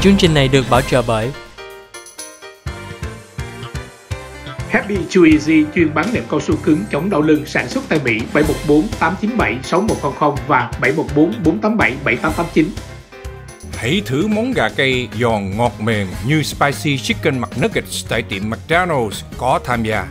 Chương trình này được bảo trợ bởi Happy Chew Easy chuyên bán nệm cao su cứng chống đau lưng sản xuất tại Mỹ 714 897 6100 và 714 487 7889. Hãy thử món gà cây giòn ngọt mềm như Spicy Chicken McNuggets tại tiệm McDonald's có tham gia.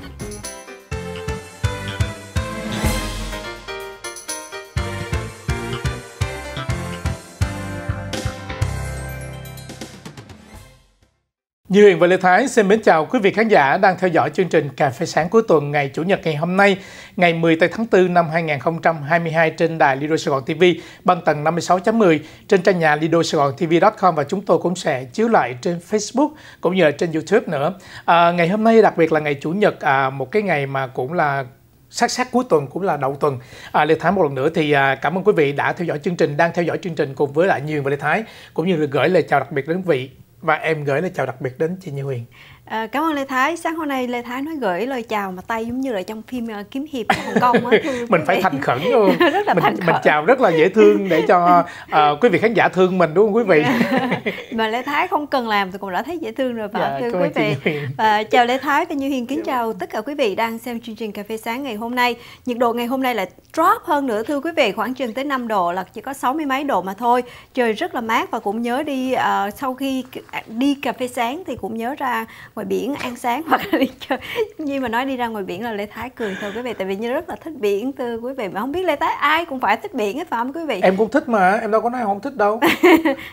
Như Huyền và Lê Thái xin mến chào quý vị khán giả đang theo dõi chương trình Cà phê sáng cuối tuần ngày Chủ nhật ngày hôm nay, ngày 10 tháng 4 năm 2022 trên đài Lido Sài Gòn TV bằng tầng 56.10 trên trang nhà lido sài gòn tv.com và chúng tôi cũng sẽ chiếu lại trên Facebook cũng như là trên YouTube nữa. À, ngày hôm nay đặc biệt là ngày Chủ nhật, à, một cái ngày mà cũng là sát sát cuối tuần cũng là đầu tuần à, Lê Thái một lần nữa thì à, cảm ơn quý vị đã theo dõi chương trình đang theo dõi chương trình cùng với lại Như và Lê Thái cũng như là gửi lời chào đặc biệt đến quý vị và em gửi lời chào đặc biệt đến chị Như Huyền À, cảm ơn Lê Thái. Sáng hôm nay Lê Thái nói gửi lời chào mà tay giống như là trong phim uh, kiếm hiệp Hồng Kông á. mình phải thành khẩn luôn. rất là mình, thành khẩn. Mình chào rất là dễ thương để cho uh, quý vị khán giả thương mình đúng không quý vị? mà Lê Thái không cần làm tôi cũng đã thấy dễ thương rồi phải dạ, thưa quý vị. Và chào Lê Thái và Như Hiền kính dạ chào vâng. tất cả quý vị đang xem chương trình cà phê sáng ngày hôm nay. Nhiệt độ ngày hôm nay là drop hơn nữa thưa quý vị, khoảng chừng tới 5 độ là chỉ có 60 mấy độ mà thôi. Trời rất là mát và cũng nhớ đi uh, sau khi à, đi cà phê sáng thì cũng nhớ ra ngoài biển ăn sáng hoặc là đi chơi nhưng mà nói đi ra ngoài biển là lê thái cường thôi quý vị tại vì như rất là thích biển thưa quý vị mà không biết lê thái ai cũng phải thích biển hết phải không quý vị em cũng thích mà em đâu có nói không thích đâu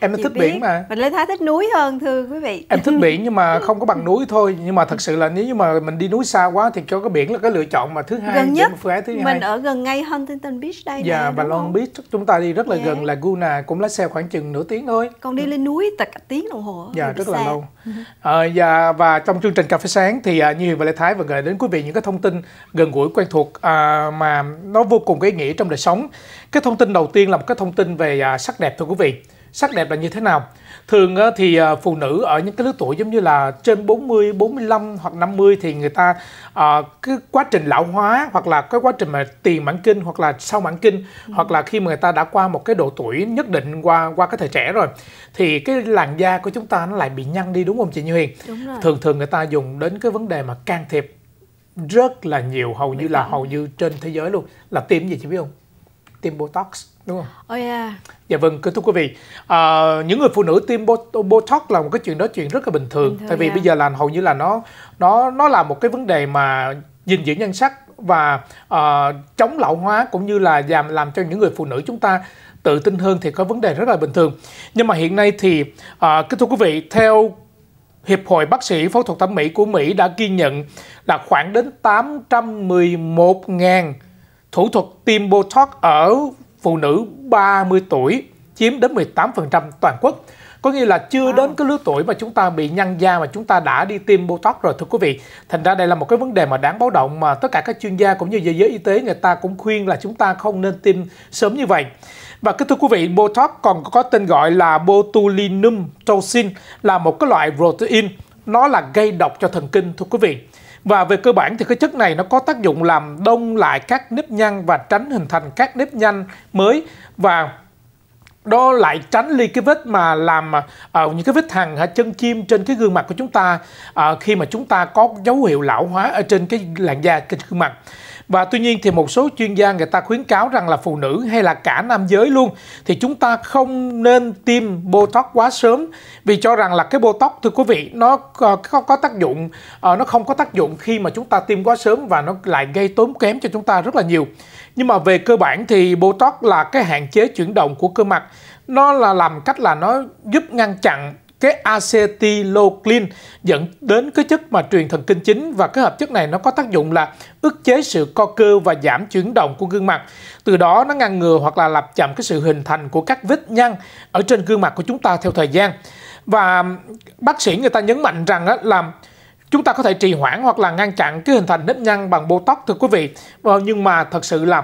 em thích biết. biển mà mình lê thái thích núi hơn thưa quý vị em thích biển nhưng mà không có bằng núi thôi nhưng mà thật sự là nếu như mà mình đi núi xa quá thì cho cái biển là cái lựa chọn mà thứ hai gần nhất phương án thứ mình hai. ở gần ngay Huntington Beach đây dạ yeah, và Long không? Beach chúng ta đi rất là yeah. Dạ. gần Laguna cũng lái xe khoảng chừng nửa tiếng thôi còn đi lên núi tật tiếng đồng hồ dạ yeah, rất là lâu à, dạ và trong chương trình cà phê sáng thì à, như Huyền và Lê Thái vừa gửi đến quý vị những cái thông tin gần gũi quen thuộc à, mà nó vô cùng có ý nghĩa trong đời sống. Cái thông tin đầu tiên là một cái thông tin về à, sắc đẹp thưa quý vị sắc đẹp là như thế nào thường ờ, thì ờ, phụ nữ ở những cái lứa tuổi giống như là trên 40, 45 hoặc 50 thì người ta ờ, cái quá trình lão hóa hoặc là cái quá trình mà tiền mãn kinh hoặc là sau mãn kinh ừ. hoặc là khi mà người ta đã qua một cái độ tuổi nhất định qua qua cái thời trẻ rồi thì cái làn da của chúng ta nó lại bị nhăn đi đúng không chị Như Huyền? Đúng rồi. Thường thường người ta dùng đến cái vấn đề mà can thiệp rất là nhiều hầu như là hầu như trên thế giới luôn là tiêm gì chị biết không? Tiêm botox đúng không? Oh yeah. Dạ vâng, kính thưa quý vị, à, những người phụ nữ tiêm botox là một cái chuyện đó chuyện rất là bình thường, bình thường tại vì yeah. Dạ. bây giờ là hầu như là nó nó nó là một cái vấn đề mà gìn giữ nhan sắc và uh, chống lão hóa cũng như là làm làm cho những người phụ nữ chúng ta tự tin hơn thì có vấn đề rất là bình thường. Nhưng mà hiện nay thì uh, kính thưa quý vị, theo Hiệp hội Bác sĩ Phẫu thuật Thẩm mỹ của Mỹ đã ghi nhận là khoảng đến 811.000 thủ thuật tiêm Botox ở phụ nữ 30 tuổi chiếm đến 18% toàn quốc. Có nghĩa là chưa đến cái lứa tuổi mà chúng ta bị nhăn da mà chúng ta đã đi tiêm Botox rồi thưa quý vị. Thành ra đây là một cái vấn đề mà đáng báo động mà tất cả các chuyên gia cũng như giới y tế người ta cũng khuyên là chúng ta không nên tiêm sớm như vậy. Và kính thưa quý vị, Botox còn có tên gọi là botulinum toxin là một cái loại protein nó là gây độc cho thần kinh thưa quý vị. Và về cơ bản thì cái chất này nó có tác dụng làm đông lại các nếp nhăn và tránh hình thành các nếp nhăn mới và đó lại tránh ly cái vết mà làm uh, những cái vết thằn hả à, chân chim trên cái gương mặt của chúng ta uh, khi mà chúng ta có dấu hiệu lão hóa ở trên cái làn da trên gương mặt và tuy nhiên thì một số chuyên gia người ta khuyến cáo rằng là phụ nữ hay là cả nam giới luôn thì chúng ta không nên tiêm Botox quá sớm vì cho rằng là cái Botox thưa quý vị nó có, có, tác dụng ờ, nó không có tác dụng khi mà chúng ta tiêm quá sớm và nó lại gây tốn kém cho chúng ta rất là nhiều. Nhưng mà về cơ bản thì Botox là cái hạn chế chuyển động của cơ mặt nó là làm cách là nó giúp ngăn chặn cái acetyloglin dẫn đến cái chất mà truyền thần kinh chính và cái hợp chất này nó có tác dụng là ức chế sự co cơ và giảm chuyển động của gương mặt. Từ đó nó ngăn ngừa hoặc là làm chậm cái sự hình thành của các vết nhăn ở trên gương mặt của chúng ta theo thời gian. Và bác sĩ người ta nhấn mạnh rằng là chúng ta có thể trì hoãn hoặc là ngăn chặn cái hình thành nếp nhăn bằng botox thưa quý vị. Ờ, nhưng mà thật sự là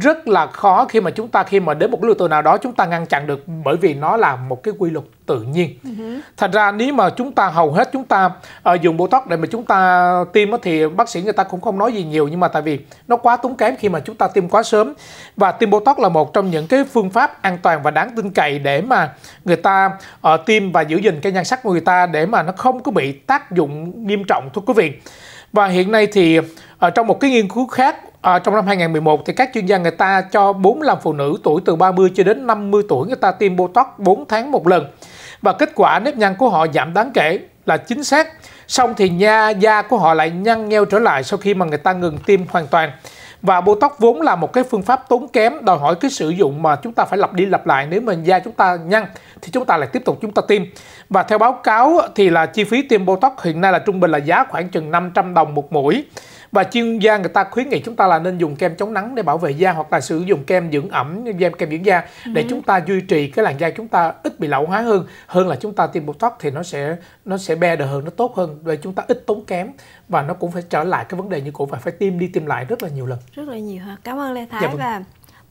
rất là khó khi mà chúng ta khi mà đến một lứa tuổi nào đó chúng ta ngăn chặn được bởi vì nó là một cái quy luật tự nhiên uh-huh. thành ra nếu mà chúng ta hầu hết chúng ta uh, dùng botox để mà chúng ta tiêm thì bác sĩ người ta cũng không nói gì nhiều nhưng mà tại vì nó quá tốn kém khi mà chúng ta tiêm quá sớm và tiêm botox là một trong những cái phương pháp an toàn và đáng tin cậy để mà người ta uh, tiêm và giữ gìn cái nhan sắc của người ta để mà nó không có bị tác dụng nghiêm trọng thưa quý vị và hiện nay thì ở ờ, trong một cái nghiên cứu khác À, trong năm 2011 thì các chuyên gia người ta cho 45 phụ nữ tuổi từ 30 cho đến 50 tuổi người ta tiêm Botox 4 tháng một lần và kết quả nếp nhăn của họ giảm đáng kể là chính xác. Xong thì nha da của họ lại nhăn nheo trở lại sau khi mà người ta ngừng tiêm hoàn toàn. Và Botox vốn là một cái phương pháp tốn kém đòi hỏi cái sử dụng mà chúng ta phải lặp đi lặp lại nếu mà da chúng ta nhăn thì chúng ta lại tiếp tục chúng ta tiêm. Và theo báo cáo thì là chi phí tiêm Botox hiện nay là trung bình là giá khoảng chừng 500 đồng một mũi và chuyên gia người ta khuyến nghị chúng ta là nên dùng kem chống nắng để bảo vệ da hoặc là sử dụng kem dưỡng ẩm kem kem dưỡng da để ừ. chúng ta duy trì cái làn da chúng ta ít bị lão hóa hơn hơn là chúng ta tiêm botox thì nó sẽ nó sẽ be hơn nó tốt hơn và chúng ta ít tốn kém và nó cũng phải trở lại cái vấn đề như cũ và phải tiêm đi tiêm lại rất là nhiều lần rất là nhiều ha cảm ơn lê thái dạ, vâng. và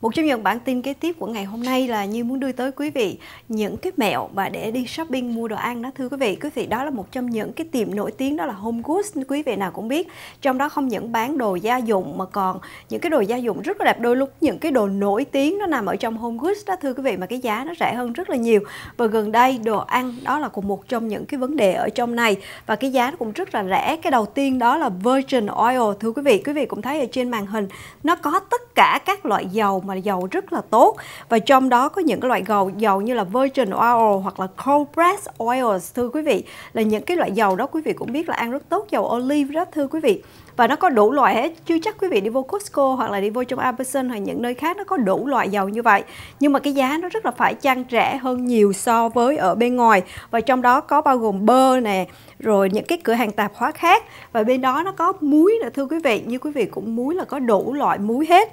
một trong những bản tin kế tiếp của ngày hôm nay là như muốn đưa tới quý vị những cái mẹo và để đi shopping mua đồ ăn đó thưa quý vị. Quý vị đó là một trong những cái tiệm nổi tiếng đó là Home Goods quý vị nào cũng biết. Trong đó không những bán đồ gia dụng mà còn những cái đồ gia dụng rất là đẹp đôi lúc những cái đồ nổi tiếng nó nằm ở trong Home Goods đó thưa quý vị mà cái giá nó rẻ hơn rất là nhiều. Và gần đây đồ ăn đó là cùng một trong những cái vấn đề ở trong này và cái giá nó cũng rất là rẻ. Cái đầu tiên đó là Virgin Oil thưa quý vị. Quý vị cũng thấy ở trên màn hình nó có tất cả các loại dầu mà dầu rất là tốt và trong đó có những cái loại dầu dầu như là virgin oil hoặc là cold press oils thưa quý vị là những cái loại dầu đó quý vị cũng biết là ăn rất tốt dầu olive đó thưa quý vị và nó có đủ loại hết chưa chắc quý vị đi vô Costco hoặc là đi vô trong Amazon hoặc những nơi khác nó có đủ loại dầu như vậy nhưng mà cái giá nó rất là phải chăng rẻ hơn nhiều so với ở bên ngoài và trong đó có bao gồm bơ nè rồi những cái cửa hàng tạp hóa khác và bên đó nó có muối nữa thưa quý vị như quý vị cũng muối là có đủ loại muối hết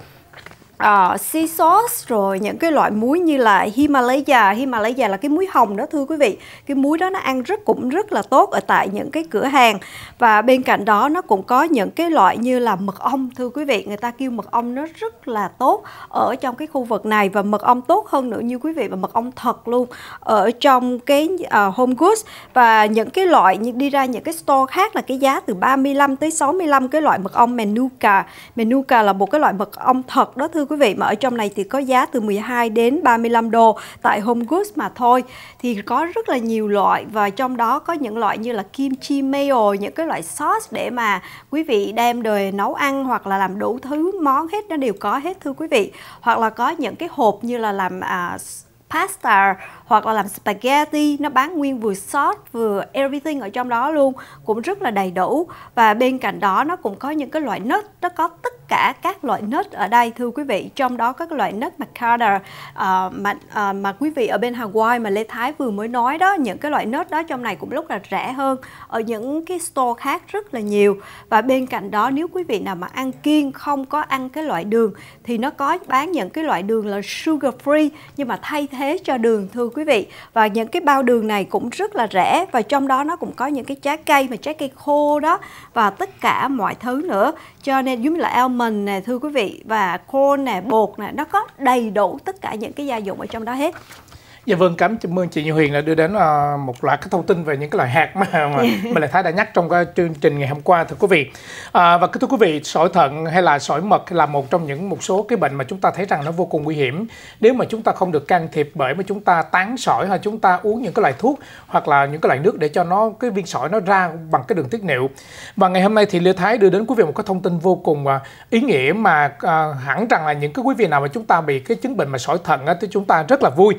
uh, sea sauce rồi những cái loại muối như là Himalaya Himalaya là cái muối hồng đó thưa quý vị cái muối đó nó ăn rất cũng rất là tốt ở tại những cái cửa hàng và bên cạnh đó nó cũng có những cái loại như là mật ong thưa quý vị người ta kêu mật ong nó rất là tốt ở trong cái khu vực này và mật ong tốt hơn nữa như quý vị và mật ong thật luôn ở trong cái uh, home goods và những cái loại như đi ra những cái store khác là cái giá từ 35 tới 65 cái loại mật ong menuka menuka là một cái loại mật ong thật đó thưa thưa quý vị, mà ở trong này thì có giá từ 12 đến 35 đô tại Home Goods mà thôi. Thì có rất là nhiều loại và trong đó có những loại như là kim chi mayo, những cái loại sauce để mà quý vị đem đời nấu ăn hoặc là làm đủ thứ món hết nó đều có hết thưa quý vị. Hoặc là có những cái hộp như là làm à, pasta hoặc là làm spaghetti nó bán nguyên vừa sauce vừa everything ở trong đó luôn cũng rất là đầy đủ và bên cạnh đó nó cũng có những cái loại nut nó có tất cả các loại nut ở đây thưa quý vị trong đó các loại nut macada uh, mà uh, mà quý vị ở bên Hawaii mà Lê Thái vừa mới nói đó những cái loại nut đó trong này cũng lúc là rẻ hơn ở những cái store khác rất là nhiều và bên cạnh đó nếu quý vị nào mà ăn kiêng không có ăn cái loại đường thì nó có bán những cái loại đường là sugar free nhưng mà thay thế cho đường thưa quý vị và những cái bao đường này cũng rất là rẻ và trong đó nó cũng có những cái trái cây mà trái cây khô đó và tất cả mọi thứ nữa cho nên giống như là almond nè thưa quý vị và corn nè bột nè nó có đầy đủ tất cả những cái gia dụng ở trong đó hết Dạ vâng, cảm ơn chị Như Huyền đã đưa đến ờ, một loạt các thông tin về những cái loại hạt mà mà dạ. mình lại Thái đã nhắc trong cái chương trình ngày hôm qua thưa quý vị. À, và thưa quý vị, sỏi thận hay là sỏi mật là một trong những một số cái bệnh mà chúng ta thấy rằng nó vô cùng nguy hiểm nếu mà chúng ta không được can thiệp bởi mà chúng ta tán sỏi hay chúng ta uống những cái loại thuốc hoặc là những cái loại nước để cho nó cái viên sỏi nó ra bằng cái đường tiết niệu. Và ngày hôm nay thì Lê Thái đưa đến quý vị một cái thông tin vô cùng ờ, ý nghĩa mà à, hẳn rằng là những cái quý vị nào mà chúng ta bị cái chứng bệnh mà sỏi thận á, thì chúng ta rất là vui.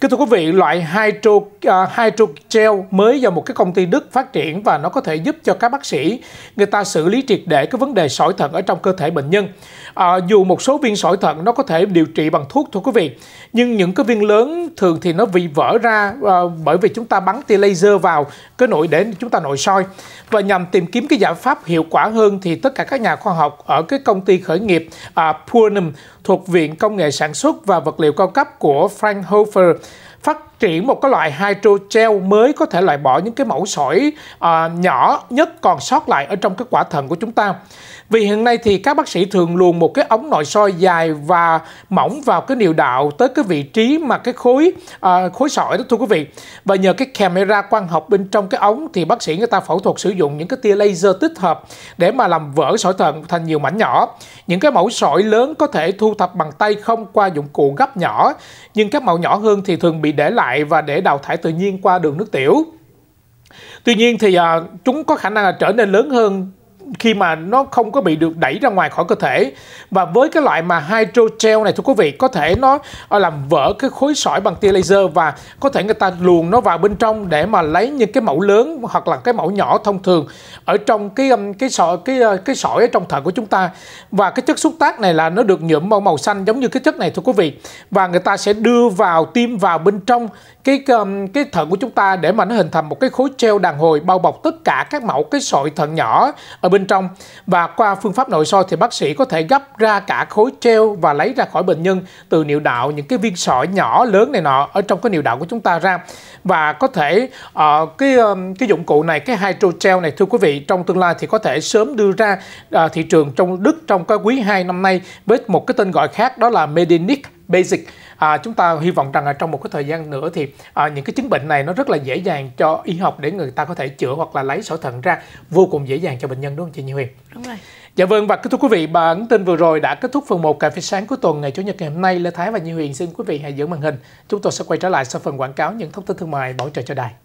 Cái thưa quý vị, loại hydro, uh, hydrogel mới do một cái công ty Đức phát triển và nó có thể giúp cho các bác sĩ người ta xử lý triệt để cái vấn đề sỏi thận ở trong cơ thể bệnh nhân. À, dù một số viên sỏi thận nó có thể điều trị bằng thuốc thôi quý vị, nhưng những cái viên lớn thường thì nó bị vỡ ra à, bởi vì chúng ta bắn tia laser vào cái nội để chúng ta nội soi. Và nhằm tìm kiếm cái giải pháp hiệu quả hơn thì tất cả các nhà khoa học ở cái công ty khởi nghiệp à, Purnum thuộc Viện Công nghệ Sản xuất và Vật liệu Cao cấp của Frank Hofer phát triển một cái loại hydrogel mới có thể loại bỏ những cái mẫu sỏi à, nhỏ nhất còn sót lại ở trong cái quả thận của chúng ta. Vì hiện nay thì các bác sĩ thường luồn một cái ống nội soi dài và mỏng vào cái niệu đạo tới cái vị trí mà cái khối à, khối sỏi đó thưa quý vị. Và nhờ cái camera quang học bên trong cái ống thì bác sĩ người ta phẫu thuật sử dụng những cái tia laser tích hợp để mà làm vỡ sỏi thận thành nhiều mảnh nhỏ. Những cái mẫu sỏi lớn có thể thu thập bằng tay không qua dụng cụ gấp nhỏ, nhưng các mẫu nhỏ hơn thì thường bị để lại hại và để đào thải tự nhiên qua đường nước tiểu. Tuy nhiên thì à, chúng có khả năng là trở nên lớn hơn khi mà nó không có bị được đẩy ra ngoài khỏi cơ thể và với cái loại mà hydrogel này thưa quý vị có thể nó ờ, làm vỡ cái khối sỏi bằng tia laser và có thể người ta luồn nó vào bên trong để mà lấy những cái mẫu lớn hoặc là cái mẫu nhỏ thông thường ở trong cái cái sỏi cái ờ, cái sỏi ở trong thận của chúng ta và cái chất xúc tác này là nó được nhuộm màu màu xanh giống như cái chất này thưa quý vị và người ta sẽ đưa vào tiêm vào bên trong cái cái, thận của chúng ta để mà nó hình thành một cái khối treo đàn hồi bao bọc tất cả các mẫu cái sỏi thận nhỏ ở bên trong. Và qua phương pháp nội soi thì bác sĩ có thể gấp ra cả khối treo và lấy ra khỏi bệnh nhân từ niệu đạo những cái viên sỏi nhỏ lớn này nọ ở trong cái niệu đạo của chúng ta ra. Và có thể uh, cái um, cái dụng cụ này cái hydrogel này thưa quý vị trong tương lai thì có thể sớm đưa ra uh, thị trường trong Đức trong cái quý 2 năm nay với một cái tên gọi khác đó là Medinic Basic à, chúng ta hy vọng rằng là trong một cái thời gian nữa thì à, những cái chứng bệnh này nó rất là dễ dàng cho y học để người ta có thể chữa hoặc là lấy sỏi thận ra vô cùng dễ dàng cho bệnh nhân đúng không chị Như Huyền? Đúng rồi. Dạ vâng và thưa quý vị, bản tin vừa rồi đã kết thúc phần 1 cà phê sáng của tuần ngày Chủ nhật ngày hôm nay. Lê Thái và Như Huyền xin quý vị hãy giữ màn hình. Chúng tôi sẽ quay trở lại sau phần quảng cáo những thông tin thương mại bảo trợ cho đài.